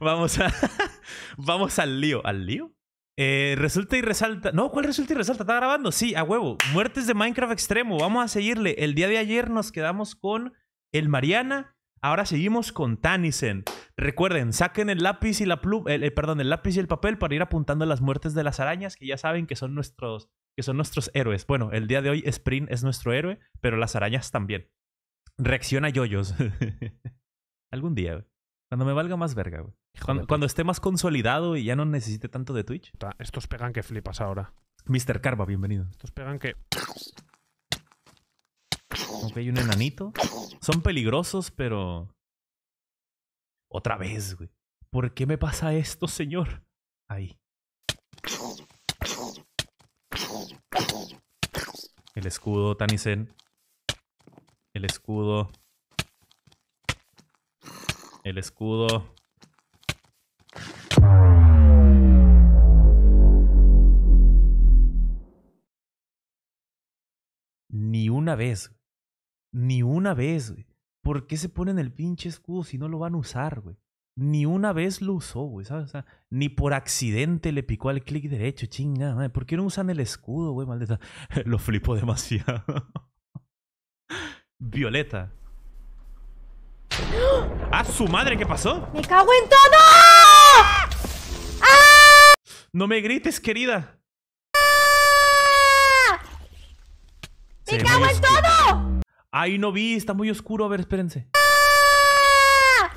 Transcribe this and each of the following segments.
vamos a. vamos al lío. ¿Al lío? Eh, resulta y resalta. No, ¿cuál resulta y resalta? ¿Está grabando? Sí, a huevo. Muertes de Minecraft Extremo. Vamos a seguirle. El día de ayer nos quedamos con el Mariana. Ahora seguimos con Tanisen. Recuerden, saquen el lápiz y la pluma. perdón, el lápiz y el papel para ir apuntando las muertes de las arañas, que ya saben que son nuestros, que son nuestros héroes. Bueno, el día de hoy Sprint es nuestro héroe, pero las arañas también. Reacciona yoyos. Algún día, güey. Cuando me valga más verga, güey. Cuando, esté más consolidado y ya no necesite tanto de Twitch. Estos pegan que flipas ahora. Mr. Carva, bienvenido. Estos pegan que. hay un enanito. Son peligrosos, pero. Otra vez, güey. ¿Por qué me pasa esto, señor? Ahí. El escudo, Tanisen. El escudo. El escudo. Ni una vez, Ni una vez, güey. ¿Por qué se ponen el pinche escudo si no lo van a usar, güey? Ni una vez lo usó, güey, ni por accidente le picó al clic derecho, chinga, ¿Por qué no usan el escudo, güey, maldita? lo flipo demasiado. Violeta. ¡Ah, su madre! ¿Qué pasó? ¡Me cago en todo! ¡Ah! ¡No me grites, querida! ¡Me cago en todo! Ay no vi, está muy oscuro. A ver, espérense. ¡Ah!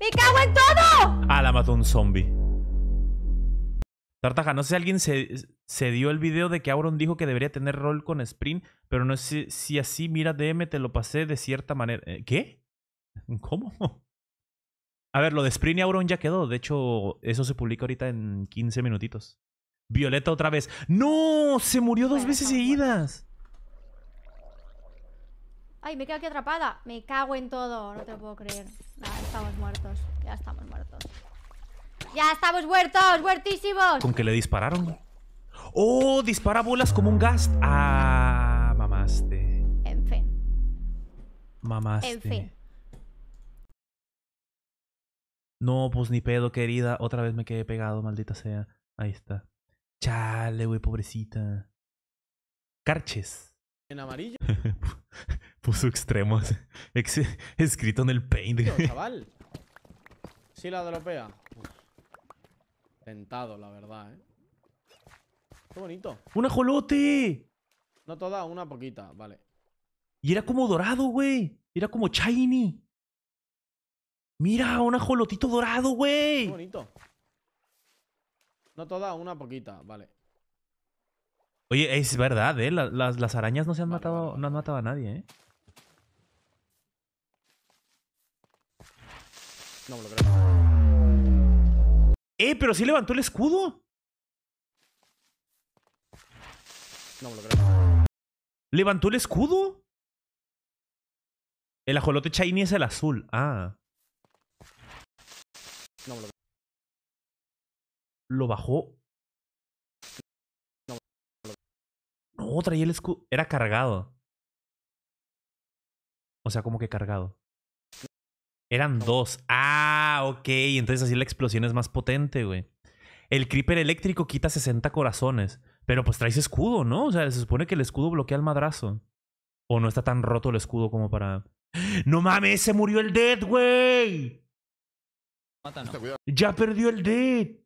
¡Me cago en todo! Ah, la mató un zombie. Tartaja, no sé si alguien se, se, dio el video de que Auron dijo que debería tener rol con Sprint, pero no sé si así, mira, DM, te lo pasé de cierta manera. Eh, ¿Qué? ¿Cómo? A ver, lo de Sprint y Auron ya quedó. De hecho, eso se publica ahorita en 15 minutitos. Violeta otra vez. ¡No! Se murió dos veces seguidas. Ay, me quedo aquí atrapada. Me cago en todo. No te lo puedo creer. estamos muertos. Ya estamos muertos. Ya estamos muertos, muertísimos. ¿Con que le dispararon? ¡Oh! Dispara bolas como un gas. Ah, mamaste. En fin. Mamaste. En fin. No, pues ni pedo, querida. Otra vez me quedé pegado, maldita sea. Ahí está. Chale, güey, pobrecita. Carches. En amarillo. Puso extremos. escrito en el paint. chaval. Sí la dropea. Tentado, la verdad, eh. Qué bonito. ¡Un ajolote! No toda, una poquita, vale. Y era como dorado, güey. Era como shiny. Mira, un ajolotito dorado, güey. Qué bonito. No toda, una poquita, vale. Oye, es verdad, ¿eh? Las, arañas no se han matado, no han matado a nadie, ¿eh? No me lo creo. ¡Eh, pero sí levantó el escudo! No me lo creo. ¿Levantó el escudo? El ajolote shiny es el azul. Ah. No me lo creo lo bajó. No, traía el escudo. Era cargado. O sea, como que cargado. Eran dos. Ah, ok. Entonces así la explosión es más potente, güey. El creeper eléctrico quita 60 corazones. Pero pues traes escudo, ¿no? O sea, se supone que el escudo bloquea el madrazo. O no está tan roto el escudo como para. ¡No mames! ¡Se murió el Dead, güey! Este ya perdió el Dead.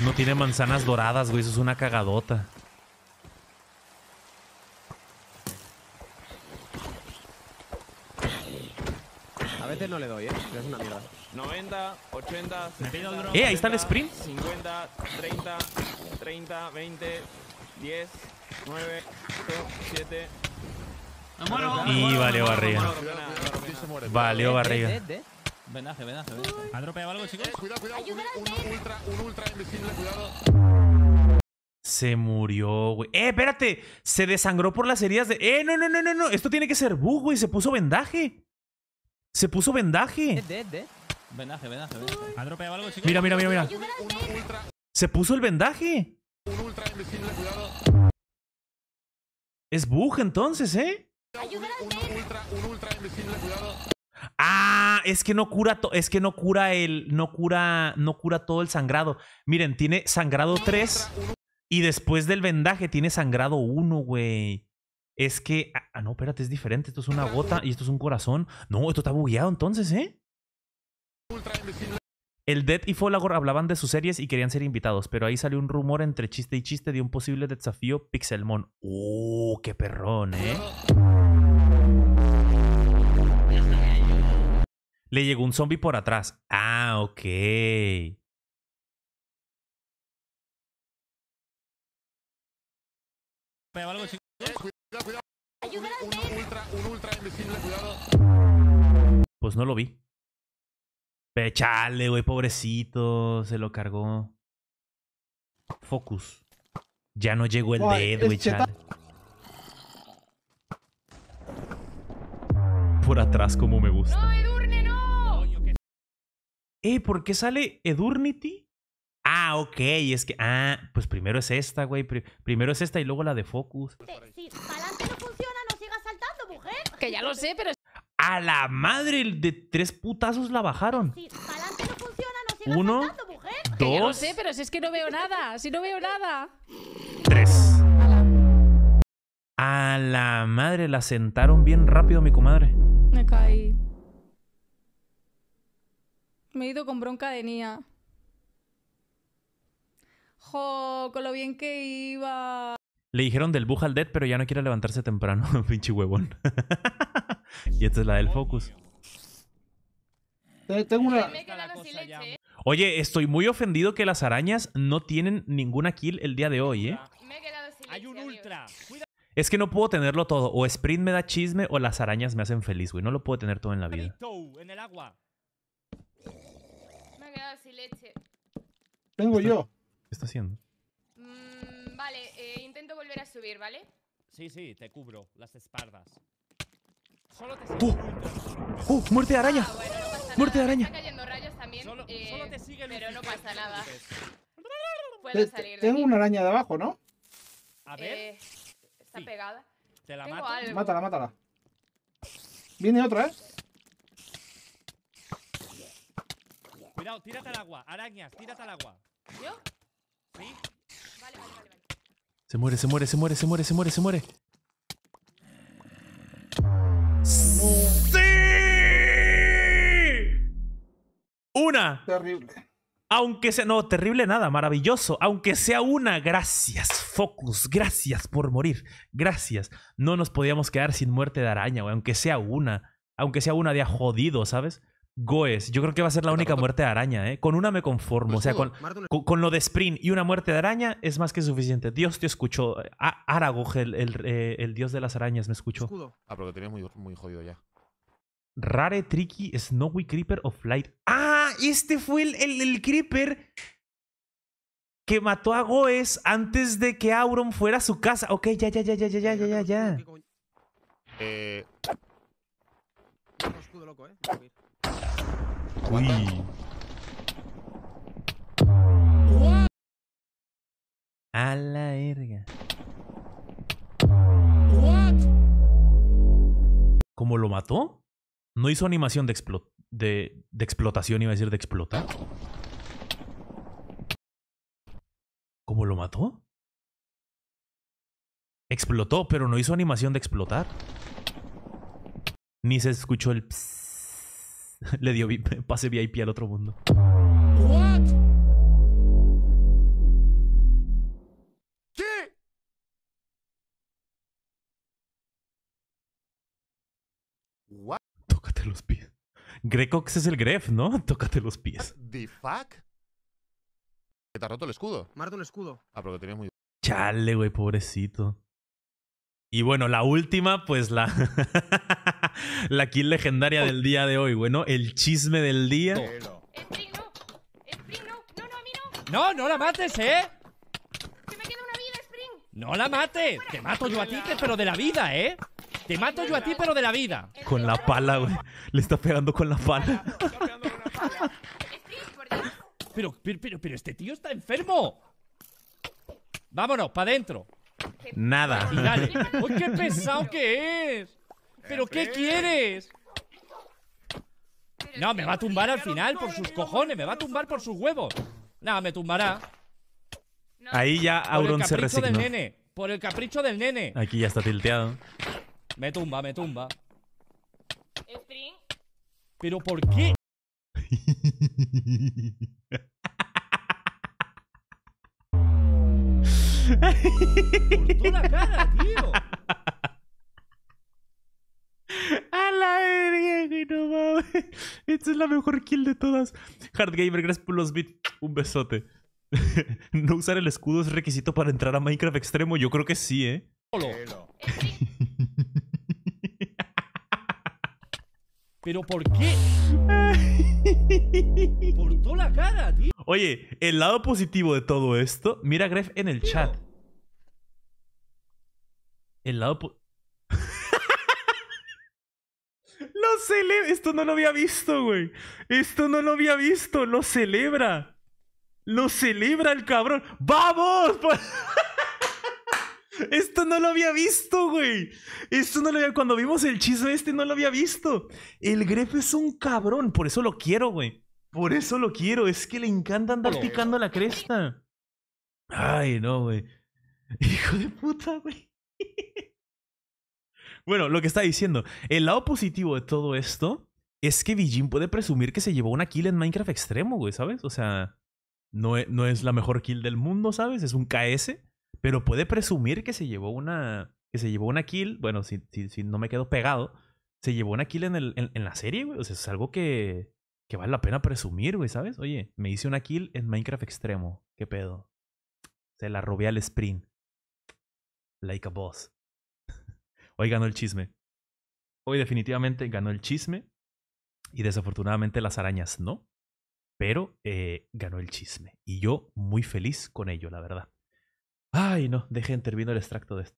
No tiene manzanas doradas, güey. Eso es una cagadota. A veces no le doy, ¿eh? Es una mierda. 90, 80, 70, Eh, ahí está el sprint. 50, 30, 30, 20, 10, 9, 8, 7... Y valeo barriga. Valeo barriga. Vendaje, vendaje. venaje. ¿Han dropeado algo, chicos? cuidado, cuidado. Un, un, ultra, un ultra invisible, cuidado. Se murió, güey. ¡Eh, espérate! Se desangró por las heridas de... ¡Eh, no, no, no, no! no. Esto tiene que ser bug, güey. Se puso vendaje. Se puso vendaje. Dead, dead. Vendaje, vendaje, vendaje. ¿Han dropeado algo, chicos? Mira, mira, mira, mira. Se puso el vendaje. Un ultra invisible, cuidado. Es bug entonces, ¿eh? Un, un, ultra, un ultra invisible, cuidado. Ah, es que no cura, es que no cura el, no cura, no cura todo el sangrado. Miren, tiene sangrado 3 y después del vendaje tiene sangrado 1, güey. Es que, ah, ah, no, espérate, es diferente. Esto es una gota y esto es un corazón. No, esto está bugueado entonces, ¿eh? El Dead y Folagor hablaban de sus series y querían ser invitados, pero ahí salió un rumor entre chiste y chiste de un posible desafío Pixelmon. ¡Oh, qué perrón, eh! Le llegó un zombie por atrás. Ah, ok. Pues no lo vi. Pechale, wey. pobrecito. Se lo cargó. Focus. Ya no llegó el dedo, wey. Este chale. Por atrás como me gusta eh, ¿por qué sale Edurnity? Ah, ok, es que, ah, pues primero es esta, güey, primero es esta y luego la de Focus. Si pa'lante no funciona, no sigas saltando, mujer. Que ya lo sé, pero... A la madre, de tres putazos la bajaron. no funciona, no Uno, saltando, mujer. Dos. Que ya lo sé, pero si es que no veo nada, si no veo nada. Tres. A la madre, la sentaron bien rápido, mi comadre. Me caí. Me he ido con bronca de niña. Jo, con lo bien que iba. Le dijeron del bug al dead, pero ya no quiere levantarse temprano, pinche huevón. y esta es la del focus. Tengo una... Oye, estoy muy ofendido que las arañas no tienen ninguna kill el día de hoy, ¿eh? Hay un ultra. Es que no puedo tenerlo todo. O sprint me da chisme o las arañas me hacen feliz, güey. No lo puedo tener todo en la vida. En el leche. Tengo yo. ¿Qué está haciendo? Mm, vale, eh, intento volver a subir, ¿vale? Sí, sí, te cubro las espaldas. Solo te ah, ¡Muerte de araña! ¡Muerte de araña! cayendo también, eh, pero no pasa nada. Puedo salir Tengo una araña de abajo, ¿no? A ver. Eh, está pegada. Te la mato. Mátala, mátala. Viene otra, ¿eh? Cuidado, al agua. Arañas, tírate al agua. Vale, vale, vale. Se muere, se muere, se muere, se muere, se muere, se muere. ¡Sí! Una. Terrible. Aunque sea, no, terrible nada, maravilloso. Aunque sea una, gracias, Focus, gracias por morir, gracias. No nos podíamos quedar sin muerte de araña, güey, aunque sea una, aunque sea una de a jodido, ¿sabes? Goes, yo creo que va a ser la única muerte de araña, ¿eh? Con una me conformo. o pues sea, con, con, lo de Sprint y una muerte de araña es más que suficiente. Dios te escuchó. Eh, el, dios de las arañas, me escuchó. Ah, pero que tenía muy, muy jodido ya. Rare, Tricky, Snowy Creeper of Light. ¡Ah! Este fue el, Creeper que mató a Goes antes de que Auron fuera a su casa. Ok, ya, ya, ya, ya, ya, ya, ya, ya. ya. Eh. Escudo loco, ¿eh? A la verga. ¿Cómo lo mató? No hizo animación de, de, explotación, iba a decir de explotar. ¿Cómo lo mató? Explotó, pero no hizo animación de explotar. Ni se escuchó el ps. Le dio pase VIP al otro mundo. ¿Qué? Tócate los pies. Grecox es el Gref, ¿no? Tócate los pies. The fuck? ¿Que te ha roto el escudo? Me un escudo. Ah, pero que tenía muy. Chale, güey, pobrecito. Y bueno, la última, pues la. la kill legendaria del día de hoy, bueno, el chisme del día. no, no, la mates, ¿eh? No la mates, te mato yo a ti, pero de la vida, ¿eh? Te mato yo a ti, pero de la vida. Con la pala, güey. Le está pegando con la pala. Pero, pero, pero, pero este tío está enfermo. Vámonos, para adentro. Nada. Uy, qué pesado que es! ¿Pero qué quieres? No, me va a tumbar al final por sus cojones, me va a tumbar por sus huevos. Nada, me tumbará. Ahí ya Auron se resignó. Del nene, por el capricho del nene. Aquí ya está tilteado. Me tumba, me tumba. ¿Pero por qué? Por toda cara, tío. Esta es la mejor kill de todas. Hardgamer, gracias por los bits. Un besote. ¿No usar el escudo es requisito para entrar a Minecraft Extremo? Yo creo que sí, ¿eh? ¿Pero por qué? la Oye, el lado positivo de todo esto... Mira, Gref, en el chat. El lado... celebra. Esto no lo había visto, güey. Esto no lo había visto. Lo celebra. Lo celebra el cabrón. ¡Vamos! Esto no lo había visto, güey. Esto no lo había. Cuando vimos el chisme este, no lo había visto. El grefe es un cabrón. Por eso lo quiero, güey. Por eso lo quiero. Es que le encanta andar picando la cresta. Ay, no, güey. Hijo de puta, güey. Bueno, lo que está diciendo. El lado positivo de todo esto es que Vijin puede presumir que se llevó una kill en Minecraft extremo, güey, ¿sabes? O sea, no es, no es la mejor kill del mundo, ¿sabes? Es un KS, pero puede presumir que se llevó una, que se llevó una kill. Bueno, si, si, si no me quedo pegado, se llevó una kill en, el, la serie, güey. O sea, es algo que, que vale la pena presumir, güey, ¿sabes? Oye, me hice una kill en Minecraft extremo. ¿Qué pedo? Se la robé al sprint. Like a boss. Hoy ganó el chisme. Hoy definitivamente ganó el chisme. Y desafortunadamente las arañas no. Pero eh, ganó el chisme. Y yo muy feliz con ello, la verdad. Ay, no, dejen, termino el extracto de esto.